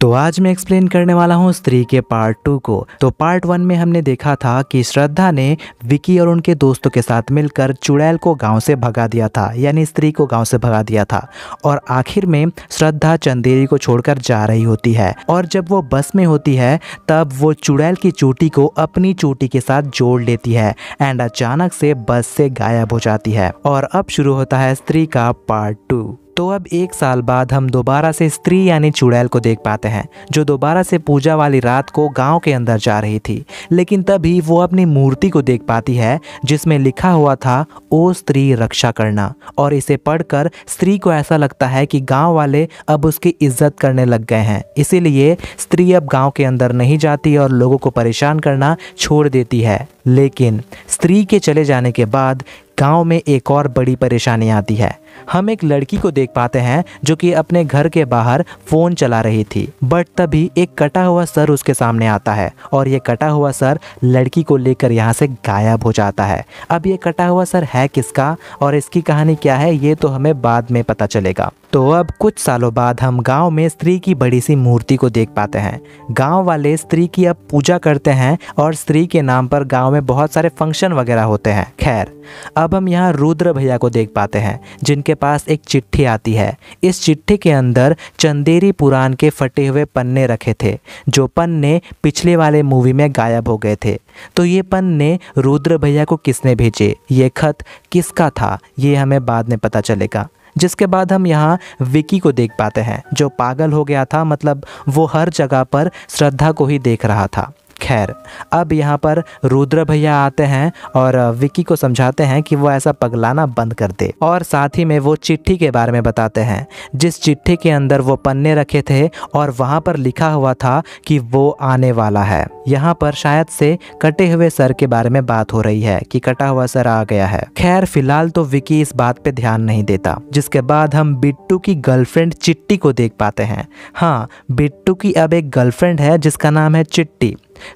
तो आज मैं एक्सप्लेन करने वाला हूँ स्त्री के पार्ट टू को तो पार्ट वन में हमने देखा था कि श्रद्धा ने विकी और उनके दोस्तों के साथ मिलकर चुड़ैल को गांव से भगा दिया था यानी स्त्री को गांव से भगा दिया था और आखिर में श्रद्धा चंदेरी को छोड़कर जा रही होती है और जब वो बस में होती है तब वो चुड़ैल की चोटी को अपनी चोटी के साथ जोड़ लेती है एंड अचानक से बस से गायब हो जाती है और अब शुरू होता है स्त्री का पार्ट टू तो अब एक साल बाद हम दोबारा से स्त्री यानी चुड़ैल को देख पाते हैं जो दोबारा से पूजा वाली रात को गांव के अंदर जा रही थी लेकिन तभी वो अपनी मूर्ति को देख पाती है जिसमें लिखा हुआ था ओ स्त्री रक्षा करना और इसे पढ़कर स्त्री को ऐसा लगता है कि गांव वाले अब उसकी इज्जत करने लग गए हैं इसीलिए स्त्री अब गाँव के अंदर नहीं जाती और लोगों को परेशान करना छोड़ देती है लेकिन स्त्री के चले जाने के बाद गांव में एक और बड़ी परेशानी आती है हम एक लड़की को देख पाते हैं जो कि अपने घर के बाहर फोन चला रही थी बट तभी एक कटा हुआ सर उसके सामने आता है और ये कटा हुआ सर लड़की को लेकर यहाँ से गायब हो जाता है अब ये कटा हुआ सर है किसका और इसकी कहानी क्या है ये तो हमें बाद में पता चलेगा तो अब कुछ सालों बाद हम गांव में स्त्री की बड़ी सी मूर्ति को देख पाते हैं गांव वाले स्त्री की अब पूजा करते हैं और स्त्री के नाम पर गांव में बहुत सारे फंक्शन वगैरह होते हैं खैर अब हम यहाँ रुद्र भैया को देख पाते हैं जिनके पास एक चिट्ठी आती है इस चिट्ठी के अंदर चंदेरी पुराण के फटे हुए पन्ने रखे थे जो पन्ने पिछले वाले मूवी में गायब हो गए थे तो ये पन्ने रुद्र भैया को किसने भेजे ये खत किसका था ये हमें बाद में पता चलेगा जिसके बाद हम यहाँ विकी को देख पाते हैं जो पागल हो गया था मतलब वो हर जगह पर श्रद्धा को ही देख रहा था खैर अब यहाँ पर रुद्र भैया आते हैं और विक्की को समझाते हैं कि वो ऐसा पगलाना बंद कर दे और साथ ही में वो चिट्ठी के बारे में बताते हैं जिस चिट्ठी के अंदर वो पन्ने रखे थे और वहाँ पर लिखा हुआ था कि वो आने वाला है यहाँ पर शायद से कटे हुए सर के बारे में बात हो रही है कि कटा हुआ सर आ गया है खैर फिलहाल तो विकी इस बात पे ध्यान नहीं देता जिसके बाद हम बिट्टू की गर्लफ्रेंड चिट्टी को देख पाते हैं हाँ बिट्टू की अब एक गर्लफ्रेंड है जिसका नाम है चिट्टी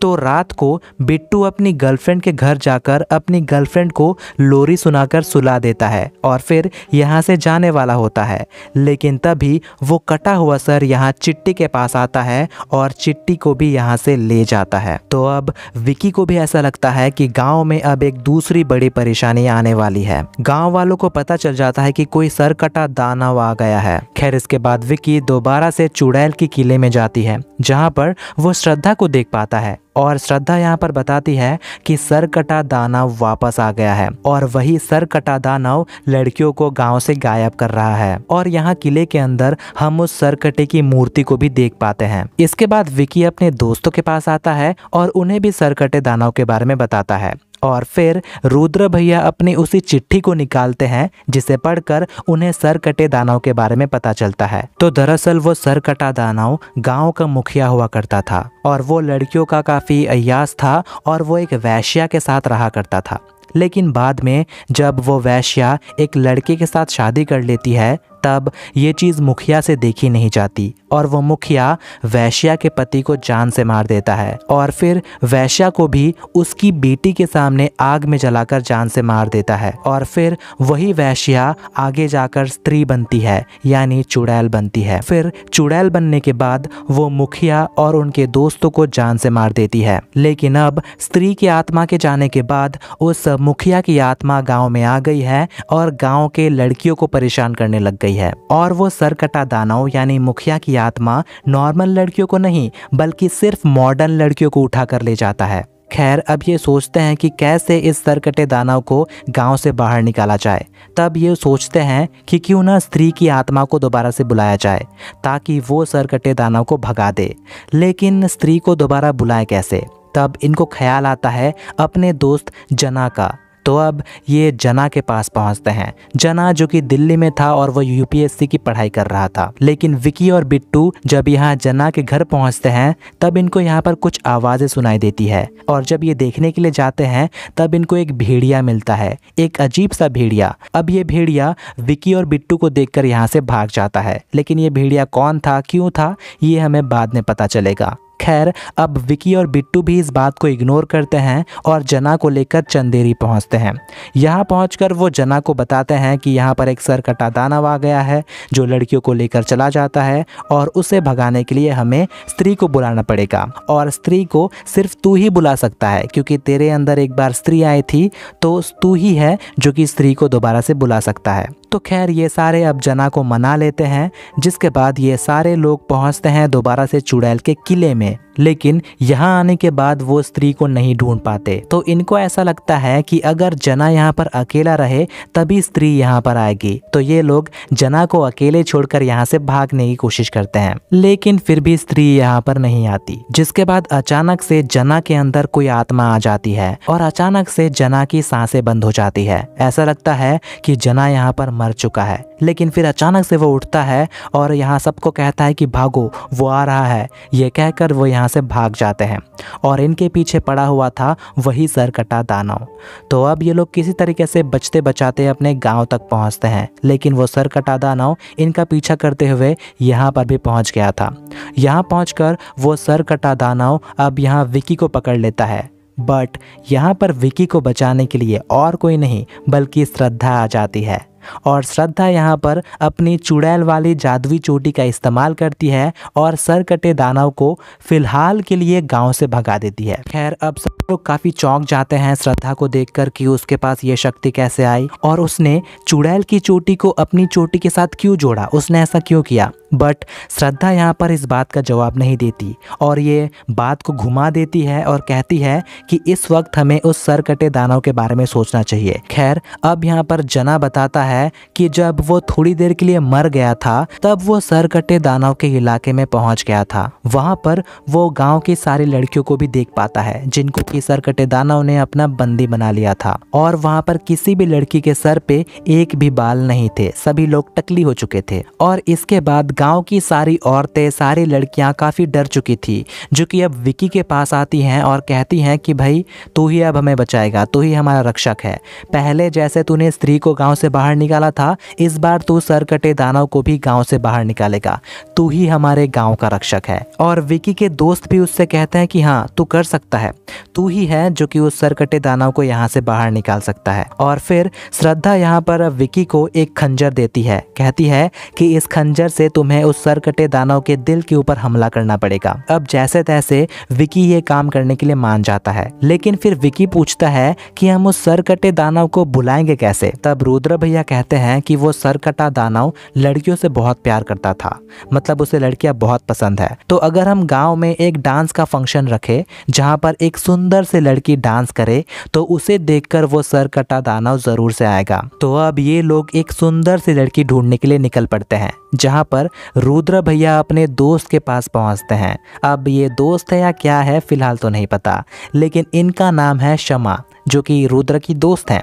तो रात को बिट्टू अपनी गर्लफ्रेंड के घर जाकर अपनी गर्लफ्रेंड को लोरी सुनाकर सुला देता है और फिर यहाँ से जाने वाला होता है लेकिन तभी वो कटा हुआ सर यहाँ चिट्टी के पास आता है और चिट्टी को भी यहाँ से ले जाता है तो अब विकी को भी ऐसा लगता है कि गाँव में अब एक दूसरी बड़ी परेशानी आने वाली है गाँव वालों को पता चल जाता है कि कोई सर कटा दाना आ गया है खैर इसके बाद विकी दोबारा से चुड़ैल के किले में जाती है जहाँ पर वो श्रद्धा को देख पाता है है और श्रद्धा यहाँ पर बताती है कि सरकटा दानव वापस आ गया है और वही सरकटा दानव लड़कियों को गांव से गायब कर रहा है और यहाँ किले के अंदर हम उस सरकटे की मूर्ति को भी देख पाते हैं इसके बाद विकी अपने दोस्तों के पास आता है और उन्हें भी सरकटे दानव के बारे में बताता है और फिर रुद्र भैया अपनी उसी चिट्ठी को निकालते हैं जिसे पढ़कर उन्हें सर कटे दानव के बारे में पता चलता है तो दरअसल वो सर कटा दानव गाँव का मुखिया हुआ करता था और वो लड़कियों का काफी अयास था और वो एक वैश्या के साथ रहा करता था लेकिन बाद में जब वो वैश्या एक लड़के के साथ शादी कर लेती है तब ये चीज़ मुखिया से देखी नहीं जाती और वो मुखिया वैश्या के पति को जान से मार देता है और फिर वैश्या को भी उसकी बेटी के सामने आग में जलाकर जान से मार देता है और फिर वही वैश्या आगे जाकर स्त्री बनती है यानी चुड़ैल बनती है फिर चुड़ैल बनने के बाद वो मुखिया और उनके दोस्तों को जान से मार देती है लेकिन अब स्त्री की आत्मा के जाने के बाद उस मुखिया की आत्मा गाँव में आ गई है और गाँव के लड़कियों को परेशान करने लग गई गई है और वो सरकटा दानव यानी मुखिया की आत्मा नॉर्मल लड़कियों को नहीं बल्कि सिर्फ मॉडर्न लड़कियों को उठा कर ले जाता है खैर अब ये सोचते हैं कि कैसे इस सरकटे दानव को गांव से बाहर निकाला जाए तब ये सोचते हैं कि क्यों ना स्त्री की आत्मा को दोबारा से बुलाया जाए ताकि वो सरकटे दानव को भगा दे लेकिन स्त्री को दोबारा बुलाएं कैसे तब इनको ख्याल आता है अपने दोस्त जना का तो अब ये जना के पास पहुंचते हैं जना जो कि दिल्ली में था और वो यूपीएससी की पढ़ाई कर रहा था लेकिन विकी और बिट्टू जब यहाँ जना के घर पहुंचते हैं तब इनको यहाँ पर कुछ आवाजें सुनाई देती है और जब ये देखने के लिए जाते हैं तब इनको एक भेड़िया मिलता है एक अजीब सा भेड़िया अब ये भेड़िया विकी और बिट्टू को देख यहाँ से भाग जाता है लेकिन ये भेड़िया कौन था क्यों था ये हमें बाद में पता चलेगा खैर अब विकी और बिट्टू भी इस बात को इग्नोर करते हैं और जना को लेकर चंदेरी पहुंचते हैं यहाँ पहुंचकर वो जना को बताते हैं कि यहाँ पर एक सरकटा दानव आ गया है जो लड़कियों को लेकर चला जाता है और उसे भगाने के लिए हमें स्त्री को बुलाना पड़ेगा और स्त्री को सिर्फ तू ही बुला सकता है क्योंकि तेरे अंदर एक बार स्त्री आई थी तो तू ही है जो कि स्त्री को दोबारा से बुला सकता है तो खैर ये सारे अब जना को मना लेते हैं जिसके बाद ये सारे लोग पहुँचते हैं दोबारा से चुड़ैल के किले में え。लेकिन यहाँ आने के बाद वो स्त्री को नहीं ढूंढ पाते तो इनको ऐसा लगता है कि अगर जना यहाँ पर अकेला रहे तभी स्त्री यहाँ पर आएगी तो ये लोग जना को अकेले छोड़कर यहाँ से भागने की कोशिश करते हैं लेकिन फिर भी स्त्री यहाँ पर नहीं आती जिसके बाद अचानक से जना के अंदर कोई आत्मा आ जाती है और अचानक से जना की सांसें बंद हो जाती है ऐसा लगता है कि जना यहाँ पर मर चुका है लेकिन फिर अचानक से वो उठता है और यहाँ सबको कहता है कि भागो वो आ रहा है ये कहकर वो यहाँ यहाँ से भाग जाते हैं और इनके पीछे पड़ा हुआ था वही सरकटा दानव तो अब ये लोग किसी तरीके से बचते बचाते अपने गांव तक पहुँचते हैं लेकिन वो सरकटा दानव इनका पीछा करते हुए यहाँ पर भी पहुँच गया था यहाँ पहुँच वो सरकटा दानव अब यहाँ विकी को पकड़ लेता है बट यहाँ पर विकी को बचाने के लिए और कोई नहीं बल्कि श्रद्धा आ जाती है और श्रद्धा यहाँ पर अपनी चुड़ैल वाली जादुई चोटी का इस्तेमाल करती है और सर कटे दानव को फिलहाल के लिए गांव से भगा देती है खैर अब सब लोग काफ़ी चौंक जाते हैं श्रद्धा को देखकर कि उसके पास ये शक्ति कैसे आई और उसने चुड़ैल की चोटी को अपनी चोटी के साथ क्यों जोड़ा उसने ऐसा क्यों किया बट श्रद्धा यहाँ पर इस बात का जवाब नहीं देती और ये बात को घुमा देती है और कहती है कि इस वक्त हमें उस सर कटे दानव के बारे में सोचना चाहिए खैर अब यहाँ पर जना बताता है है कि जब वो थोड़ी देर के लिए मर गया था तब वो सरकटे दानव के इलाके में पहुंच गया था वहां पर वो गांव की सारी लड़कियों को भी देख पाता है जिनको कि सरकटे दानव ने अपना बंदी बना लिया था और वहां पर किसी भी लड़की के सर पे एक भी बाल नहीं थे सभी लोग टकली हो चुके थे और इसके बाद गाँव की सारी औरतें सारी लड़कियां काफी डर चुकी थी जो की अब विकी के पास आती है और कहती है कि भाई तू ही अब हमें बचाएगा तू ही हमारा रक्षक है पहले जैसे तूने स्त्री को गाँव से बाहर निकाला था इस बार तू तो सर कटे दानव को भी गांव से बाहर निकालेगा तू ही हमारे गांव का रक्षक है और विकी के दोस्त भी उससे कहते हैं कि हाँ तू कर सकता है तू ही है जो कि उस सर कटे दानव को यहाँ से बाहर निकाल सकता है और फिर श्रद्धा यहाँ पर विकी को एक खंजर देती है कहती है कि इस खंजर से तुम्हें उस सर कटे दानव के दिल के ऊपर हमला करना पड़ेगा अब जैसे तैसे विकी ये काम करने के लिए मान जाता है लेकिन फिर विकी पूछता है कि हम उस सर कटे दानव को बुलाएंगे कैसे तब रुद्र भैया कहते हैं कि वो सरकटा दानव लड़कियों से बहुत प्यार करता था मतलब उसे लड़कियां बहुत पसंद है तो अगर हम गांव में एक डांस का फंक्शन रखें जहां पर एक सुंदर से लड़की डांस करे तो उसे देखकर वो सरकटा दानव जरूर से आएगा तो अब ये लोग एक सुंदर से लड़की ढूंढने के लिए निकल पड़ते हैं जहाँ पर रुद्र भैया अपने दोस्त के पास पहुँचते हैं अब ये दोस्त है या क्या है फिलहाल तो नहीं पता लेकिन इनका नाम है शमा जो कि रुद्र की दोस्त हैं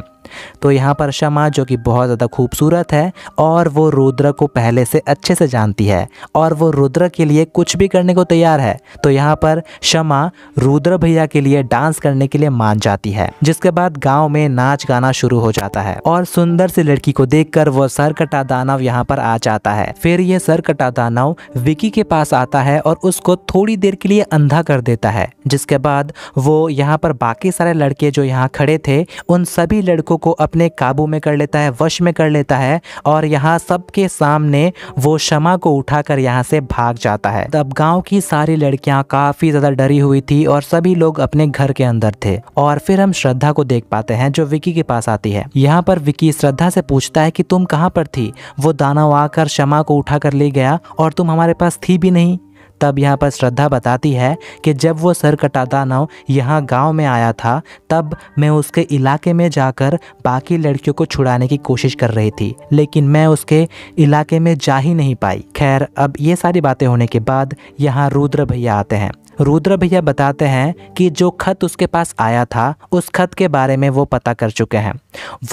तो यहाँ पर शमा जो कि बहुत ज़्यादा खूबसूरत है और वो रुद्र को पहले से अच्छे से जानती है और वो रुद्र के लिए कुछ भी करने को तैयार है तो यहाँ पर शमा रुद्र भैया के लिए डांस करने के लिए मान जाती है जिसके बाद गाँव में नाच गाना शुरू हो जाता है और सुंदर सी लड़की को देख कर वो कटा दानव यहाँ पर आ जाता है फिर ये कटा दानव विकी के पास आता है और उसको थोड़ी देर के लिए अंधा कर देता है जिसके बाद वो यहाँ पर बाकी सारे लड़के जो यहाँ खड़े थे उन सभी लड़कों को अपने काबू में कर लेता है वश में कर लेता है और यहाँ सबके सामने वो शमा को उठाकर यहाँ से भाग जाता है तब गांव की सारी लड़कियां काफी ज्यादा डरी हुई थी और सभी लोग अपने घर के अंदर थे और फिर हम श्रद्धा को देख पाते हैं जो विकी के पास आती है यहाँ पर विकी श्रद्धा से पूछता है कि तुम कहाँ पर थी वो दानव आकर शमा को कर ले गया और तुम हमारे पास थी भी नहीं तब यहाँ पर श्रद्धा बताती है कि जब वो सरकटादा नाव यहाँ गांव में आया था तब मैं उसके इलाके में जाकर बाकी लड़कियों को छुड़ाने की कोशिश कर रही थी लेकिन मैं उसके इलाके में जा ही नहीं पाई खैर अब ये सारी बातें होने के बाद यहाँ रुद्र भैया आते हैं रुद्र भैया बताते हैं कि जो खत उसके पास आया था उस खत के बारे में वो पता कर चुके हैं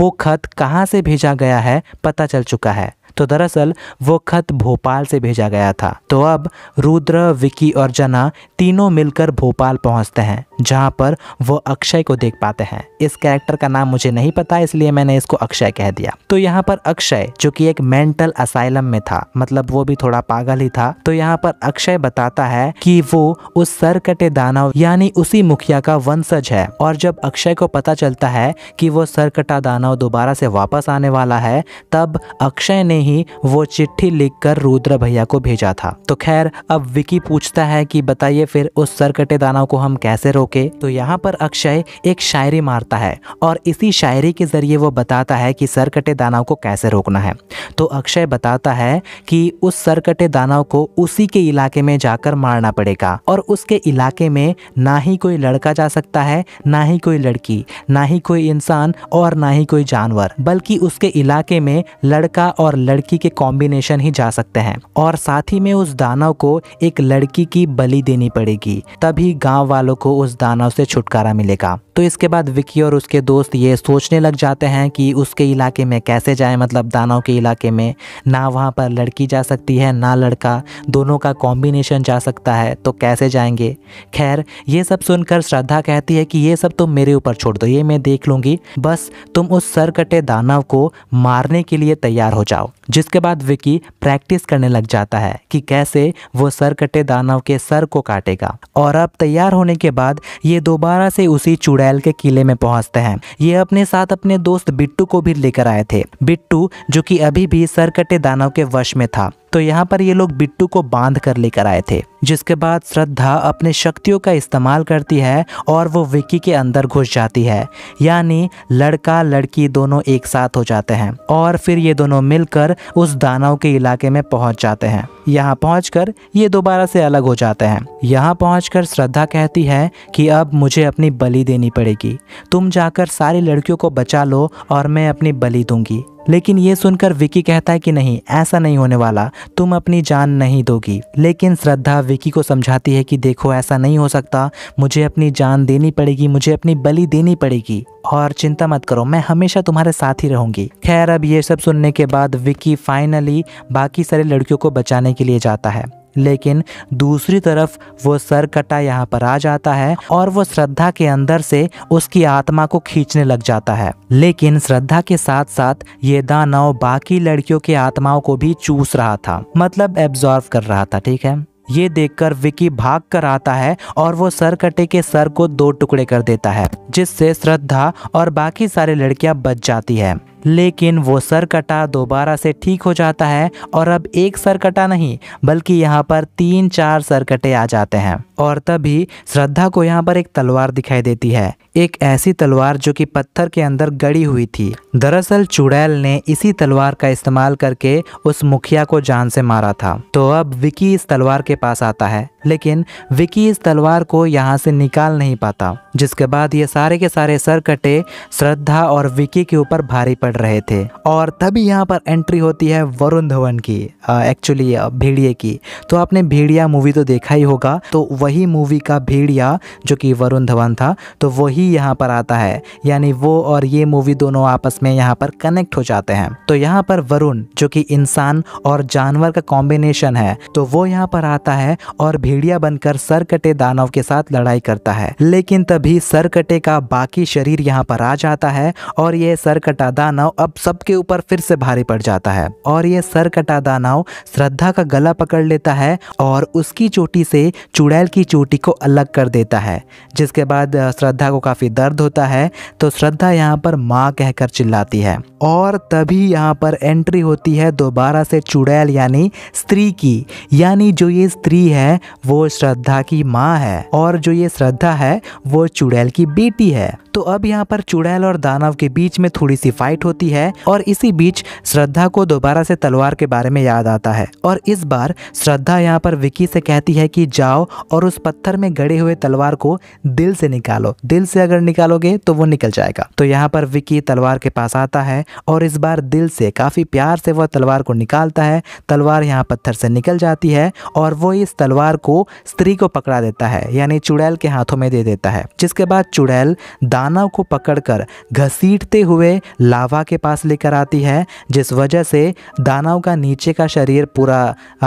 वो खत कहाँ से भेजा गया है पता चल चुका है तो दरअसल वो खत भोपाल से भेजा गया था तो अब रुद्र विकी और जना तीनों मिलकर भोपाल पहुंचते हैं जहां पर वो अक्षय को देख पाते हैं इस कैरेक्टर का नाम मुझे नहीं पता इसलिए मैंने इसको अक्षय कह दिया तो यहाँ पर अक्षय जो कि एक मेंटल असाइलम में था मतलब वो भी थोड़ा पागल ही था तो यहाँ पर अक्षय बताता है कि वो उस सर कटे दानव यानी उसी मुखिया का वंशज है और जब अक्षय को पता चलता है कि वो सरकटा दानव दोबारा से वापस आने वाला है तब अक्षय ने ही वो चिट्ठी लिखकर रुद्र भैया को भेजा था तो खैर अब विकी पूछता है कि बताइए फिर उस सरकटे दाना को हम कैसे रोके तो यहाँ पर अक्षय एक शायरी मारता है और इसी शायरी के जरिए वो बताता है कि सरकटे दानव को कैसे रोकना है तो अक्षय बताता है कि उस सरकटे दानव को उसी के इलाके में जाकर मारना पड़ेगा और उसके इलाके में ना ही कोई लड़का जा सकता है ना ही कोई लड़की ना ही कोई इंसान और ना ही कोई जानवर बल्कि उसके इलाके में लड़का और लड़की लड़की के कॉम्बिनेशन ही जा सकते हैं और साथ ही में उस दानव को एक लड़की की बलि देनी पड़ेगी तभी गांव वालों को उस दानव से छुटकारा मिलेगा तो इसके बाद विक्की और उसके दोस्त ये सोचने लग जाते हैं कि उसके इलाके में कैसे जाए मतलब दानव के इलाके में ना वहाँ पर लड़की जा सकती है ना लड़का दोनों का कॉम्बिनेशन जा सकता है तो कैसे जाएंगे खैर ये सब सुनकर श्रद्धा कहती है कि ये सब तुम मेरे ऊपर छोड़ दो ये मैं देख लूँगी बस तुम उस सर कटे दानव को मारने के लिए तैयार हो जाओ जिसके बाद विकी प्रैक्टिस करने लग जाता है कि कैसे वो सर कटे दानव के सर को काटेगा और अब तैयार होने के बाद ये दोबारा से उसी चुड़ैल बैल के किले में पहुंचते हैं ये अपने साथ अपने दोस्त बिट्टू को भी लेकर आए थे बिट्टू जो कि अभी भी सरकटे दानव के वश में था तो यहाँ पर ये लोग बिट्टू को बांध कर लेकर आए थे जिसके बाद श्रद्धा अपने शक्तियों का इस्तेमाल करती है और वो विक्की के अंदर घुस जाती है यानी लड़का लड़की दोनों एक साथ हो जाते हैं और फिर ये दोनों मिलकर उस दानव के इलाके में पहुंच जाते हैं यहाँ पहुँच ये दोबारा से अलग हो जाते हैं यहाँ पहुँच श्रद्धा कहती है कि अब मुझे अपनी बलि देनी पड़ेगी तुम जाकर सारी लड़कियों को बचा लो और मैं अपनी बलि दूंगी लेकिन ये सुनकर विकी कहता है कि नहीं ऐसा नहीं होने वाला तुम अपनी जान नहीं दोगी लेकिन श्रद्धा विकी को समझाती है कि देखो ऐसा नहीं हो सकता मुझे अपनी जान देनी पड़ेगी मुझे अपनी बलि देनी पड़ेगी और चिंता मत करो मैं हमेशा तुम्हारे साथ ही रहूंगी खैर अब ये सब सुनने के बाद विकी फाइनली बाकी सारे लड़कियों को बचाने के लिए जाता है लेकिन दूसरी तरफ वो सरकटा यहाँ पर आ जाता है और वो श्रद्धा के अंदर से उसकी आत्मा को खींचने लग जाता है लेकिन श्रद्धा के साथ साथ ये दानव बाकी लड़कियों के आत्माओं को भी चूस रहा था मतलब एब्जॉर्व कर रहा था ठीक है ये देखकर विकी भाग कर आता है और वो सरकटे के सर को दो टुकड़े कर देता है जिससे श्रद्धा और बाकी सारी लड़कियां बच जाती है लेकिन वो सरकटा दोबारा से ठीक हो जाता है और अब एक सरकटा नहीं बल्कि यहाँ पर तीन चार सरकटे आ जाते हैं और तभी श्रद्धा को यहाँ पर एक तलवार दिखाई देती है एक ऐसी तलवार जो कि पत्थर के अंदर गड़ी हुई थी दरअसल चुड़ैल ने इसी तलवार का इस्तेमाल करके उस मुखिया को जान से मारा था तो अब विकी इस तलवार के पास आता है लेकिन विकी इस तलवार को यहाँ से निकाल नहीं पाता जिसके बाद ये सारे के सारे सरकटे श्रद्धा और विकी के ऊपर भारी पड़ पढ़ रहे थे और तभी यहाँ पर एंट्री होती है वरुण धवन की एक्चुअली भेड़िए की तो आपने भेड़िया मूवी तो देखा ही होगा तो वही मूवी का भेड़िया जो कि वरुण धवन था तो वही यहाँ पर आता है यानी वो और ये मूवी दोनों आपस में यहाँ पर कनेक्ट हो जाते हैं तो यहाँ पर वरुण जो कि इंसान और जानवर का कॉम्बिनेशन है तो वो यहाँ पर आता है और भेड़िया बनकर सर कटे दानव के साथ लड़ाई करता है लेकिन तभी सर कटे का बाकी शरीर यहाँ पर आ जाता है और ये सर कटा दानव दानाव अब सबके ऊपर फिर से भारी पड़ जाता है और यह सर कटा दानाव श्रद्धा का गला पकड़ लेता है और उसकी चोटी से चुड़ैल की चोटी को अलग कर देता है जिसके बाद श्रद्धा को काफ़ी दर्द होता है तो श्रद्धा यहाँ पर माँ कहकर चिल्लाती है और तभी यहाँ पर एंट्री होती है दोबारा से चुड़ैल यानी स्त्री की यानी जो ये स्त्री है वो श्रद्धा की माँ है और जो ये श्रद्धा है वो चुड़ैल की बेटी है तो अब यहाँ पर चुड़ैल और दानव के बीच में थोड़ी सी फाइट होती है और इसी बीच श्रद्धा को दोबारा से तलवार के बारे में याद आता है और इस बार श्रद्धा यहाँ पर विकी से कहती है कि जाओ और उस पत्थर में गड़े हुए तलवार को दिल से निकालो दिल से अगर निकालोगे तो वो निकल जाएगा तो यहाँ पर विकी तलवार के पास आता है और इस बार दिल से काफ़ी प्यार से वह तलवार को निकालता है तलवार यहाँ पत्थर से निकल जाती है और वो इस तलवार को स्त्री को पकड़ा देता है यानी चुड़ैल के हाथों में दे देता है जिसके बाद चुड़ैल दान नाना को पकड़कर घसीटते हुए लावा के पास लेकर आती है जिस वजह से दानव का नीचे का शरीर पूरा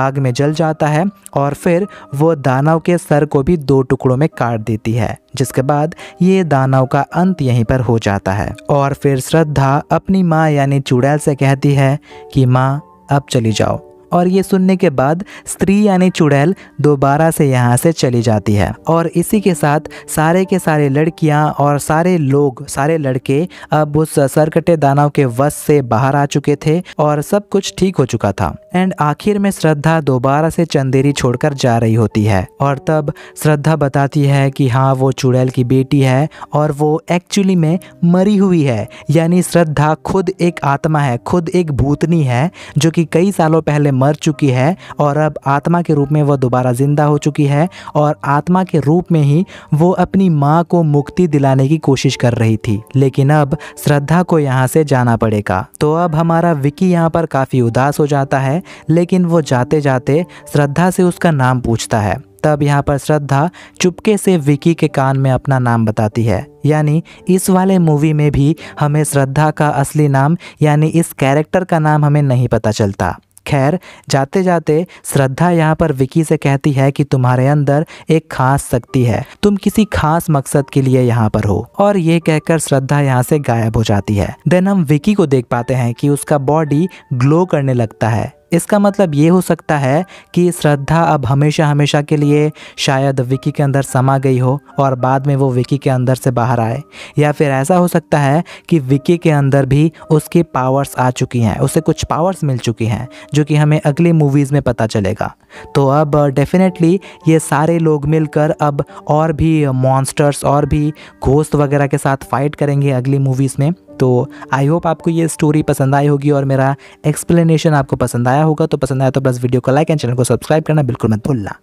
आग में जल जाता है और फिर वो दानव के सर को भी दो टुकड़ों में काट देती है जिसके बाद ये दानव का अंत यहीं पर हो जाता है और फिर श्रद्धा अपनी माँ यानी चुड़ैल से कहती है कि माँ अब चली जाओ और ये सुनने के बाद स्त्री यानी चुड़ैल दोबारा से यहाँ से चली जाती है और इसी के साथ सारे के सारे लड़कियाँ और सारे लोग सारे लड़के अब उस सरकटे दानव के वश से बाहर आ चुके थे और सब कुछ ठीक हो चुका था एंड आखिर में श्रद्धा दोबारा से चंदेरी छोड़कर जा रही होती है और तब श्रद्धा बताती है कि हाँ वो चुड़ैल की बेटी है और वो एक्चुअली में मरी हुई है यानी श्रद्धा खुद एक आत्मा है खुद एक भूतनी है जो कि कई सालों पहले मर चुकी है और अब आत्मा के रूप में वह दोबारा जिंदा हो चुकी है और आत्मा के रूप में ही वो अपनी माँ को मुक्ति दिलाने की कोशिश कर रही थी लेकिन अब श्रद्धा को यहाँ से जाना पड़ेगा तो अब हमारा विकी यहाँ पर काफ़ी उदास हो जाता है लेकिन वो जाते जाते श्रद्धा से उसका नाम पूछता है तब यहाँ पर श्रद्धा चुपके से विकी के कान में अपना नाम बताती है यानी इस वाले मूवी में भी हमें श्रद्धा का असली नाम यानी इस कैरेक्टर का नाम हमें नहीं पता चलता खैर जाते जाते श्रद्धा यहाँ पर विकी से कहती है कि तुम्हारे अंदर एक खास शक्ति है तुम किसी खास मकसद के लिए यहाँ पर हो और ये कहकर श्रद्धा यहाँ से गायब हो जाती है देन हम विकी को देख पाते हैं कि उसका बॉडी ग्लो करने लगता है इसका मतलब ये हो सकता है कि श्रद्धा अब हमेशा हमेशा के लिए शायद विकी के अंदर समा गई हो और बाद में वो विकी के अंदर से बाहर आए या फिर ऐसा हो सकता है कि विकी के अंदर भी उसकी पावर्स आ चुकी हैं उसे कुछ पावर्स मिल चुकी हैं जो कि हमें अगली मूवीज़ में पता चलेगा तो अब डेफिनेटली ये सारे लोग मिलकर अब और भी मॉन्स्टर्स और भी घोस्त वगैरह के साथ फाइट करेंगे अगली मूवीज़ में तो आई होप आपको ये स्टोरी पसंद आई होगी और मेरा एक्सप्लेनेशन आपको पसंद आया होगा तो पसंद आया तो प्लस वीडियो को लाइक एंड चैनल को सब्सक्राइब करना बिल्कुल मत भूलना